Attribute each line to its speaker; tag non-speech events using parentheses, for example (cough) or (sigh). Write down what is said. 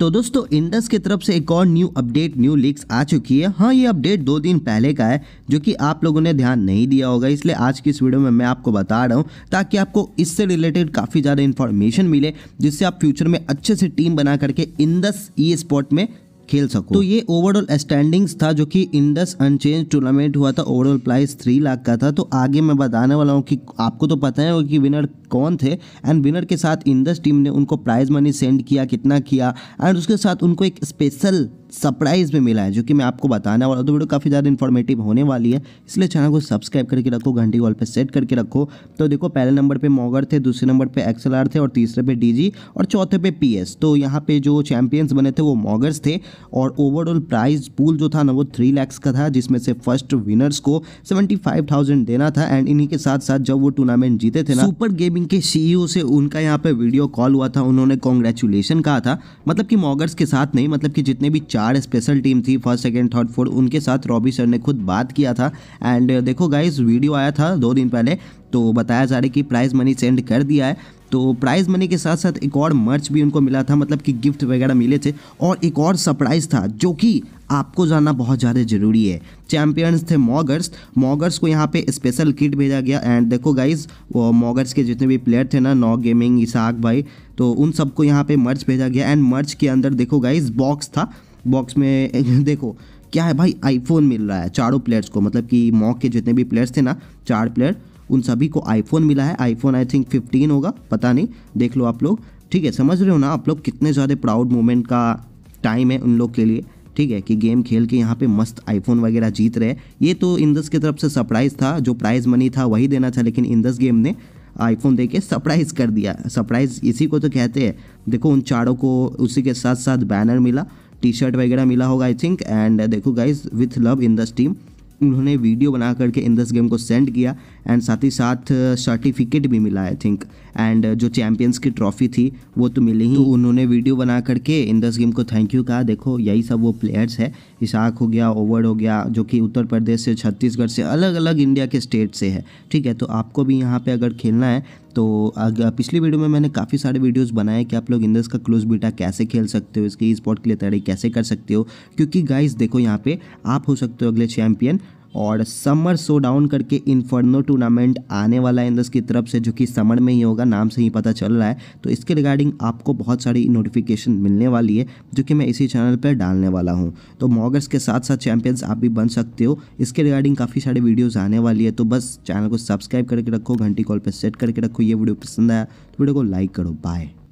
Speaker 1: तो दोस्तों इंडस की तरफ से एक और न्यू अपडेट न्यू लीक्स आ चुकी है हाँ ये अपडेट दो दिन पहले का है जो कि आप लोगों ने ध्यान नहीं दिया होगा इसलिए आज की इस वीडियो में मैं आपको बता रहा हूँ ताकि आपको इससे रिलेटेड काफ़ी ज़्यादा इन्फॉर्मेशन मिले जिससे आप फ्यूचर में अच्छे से टीम बना करके इंडस ई स्पॉट में खेल सको तो ये ओवरऑल स्टैंडिंग्स था जो कि इंडस अनचेंज टूर्नामेंट हुआ था ओवरऑल प्राइस थ्री लाख का था तो आगे मैं बताने वाला हूँ कि आपको तो पता है कि विनर कौन थे एंड विनर के साथ इंडस टीम ने उनको प्राइज मनी सेंड किया कितना किया एंड उसके साथ उनको एक स्पेशल सरप्राइज़ में मिला है जो कि मैं आपको बताने वाला तो वीडियो काफ़ी ज़्यादा इन्फॉर्मेटिव होने वाली है इसलिए चैनल को सब्सक्राइब करके रखो घंटी वॉल पर सेट करके रखो तो देखो पहले नंबर पे मॉगर थे दूसरे नंबर पे एक्सएलआर थे और तीसरे पे डीजी और चौथे पे पीएस तो यहाँ पे जो चैंपियंस बने थे वो मॉगर्स थे और ओवरऑल प्राइज पूल जो था ना वो थ्री लैक्स का था जिसमें से फर्स्ट विनर्स को सेवेंटी फाइव थाउजेंड देना था एंड इन्हीं के साथ साथ जब वो टूर्नामेंट जीते थे ना सुपर गेमिंग के सी e से उनका यहाँ पर वीडियो कॉल हुआ था उन्होंने कॉन्ग्रेचुलेसन कहा था मतलब कि मॉगर्स के साथ नहीं मतलब कि जितने भी चार स्पेशल टीम थी फर्स्ट सेकेंड थर्ड फोर्थ उनके साथ रॉबी सर ने खुद बात किया था एंड देखो गाइज वीडियो आया था दो दिन पहले तो बताया जा रहा है कि प्राइज़ मनी सेंड कर दिया है तो प्राइज़ मनी के साथ साथ एक और मर्च भी उनको मिला था मतलब कि गिफ्ट वगैरह मिले थे और एक और सरप्राइज़ था जो कि आपको जानना बहुत ज़्यादा ज़रूरी है चैंपियंस थे मॉगर्स मॉगर्स को यहाँ पे स्पेशल किट भेजा गया एंड देखो गाइज वो मॉगर्स के जितने भी प्लेयर थे ना नॉ गेमिंग इसाक भाई तो उन सबको यहाँ पे मर्च भेजा गया एंड मर्च के अंदर देखो गाइज बॉक्स था बॉक्स में (laughs) देखो क्या है भाई आईफोन मिल रहा है चारों प्लेयर्स को मतलब कि मॉक के जितने भी प्लेयर्स थे ना चार प्लेयर उन सभी को आईफोन मिला है आईफोन आई थिंक फिफ्टीन होगा पता नहीं देख लो आप लोग ठीक है समझ रहे हो ना आप लोग कितने ज़्यादा प्राउड मोमेंट का टाइम है उन लोग के लिए ठीक है कि गेम खेल के यहाँ पे मस्त आईफोन वगैरह जीत रहे ये तो इंदस की तरफ से सरप्राइज़ था जो प्राइज़ मनी था वही देना था लेकिन इंदस गेम ने आईफोन दे के सरप्राइज़ कर दिया सरप्राइज़ इसी को तो कहते हैं देखो उन चारों को उसी के साथ साथ बैनर मिला टी शर्ट वगैरह मिला होगा आई थिंक एंड देखो guys with love in this team उन्होंने वीडियो बना करके इन दस गेम को सेंड किया एंड साथ ही साथ सर्टिफिकेट भी मिला आई थिंक एंड जो चैम्पियंस की ट्रॉफी थी वो तो मिली ही तो उन्होंने वीडियो बना करके दस गेम को थैंक यू कहा देखो यही सब वो प्लेयर्स है इसाक हो गया ओवर हो गया जो कि उत्तर प्रदेश से छत्तीसगढ़ से अलग अलग इंडिया के स्टेट से है ठीक है तो आपको भी यहाँ पे अगर खेलना है तो पिछली वीडियो में मैंने काफ़ी सारे वीडियोस बनाए कि आप लोग इंदस का क्लोज बीटा कैसे खेल सकते हो इसकी स्पोर्ट के लिए तैयारी कैसे कर सकते हो क्योंकि गाइस देखो यहाँ पे आप हो सकते हो अगले चैम्पियन और समर शो डाउन करके इन्फर्नो टूर्नामेंट आने वाला है इंदस की तरफ से जो कि समर में ही होगा नाम से ही पता चल रहा है तो इसके रिगार्डिंग आपको बहुत सारी नोटिफिकेशन मिलने वाली है जो कि मैं इसी चैनल पर डालने वाला हूँ तो मॉगर्स के साथ साथ चैंपियंस आप भी बन सकते हो इसके रिगार्डिंग काफ़ी सारे वीडियोज़ आने वाली है तो बस चैनल को सब्सक्राइब करके रखो घंटी कॉल पर सेट करके रखो ये वीडियो पसंद आया तो वीडियो को लाइक करो बाय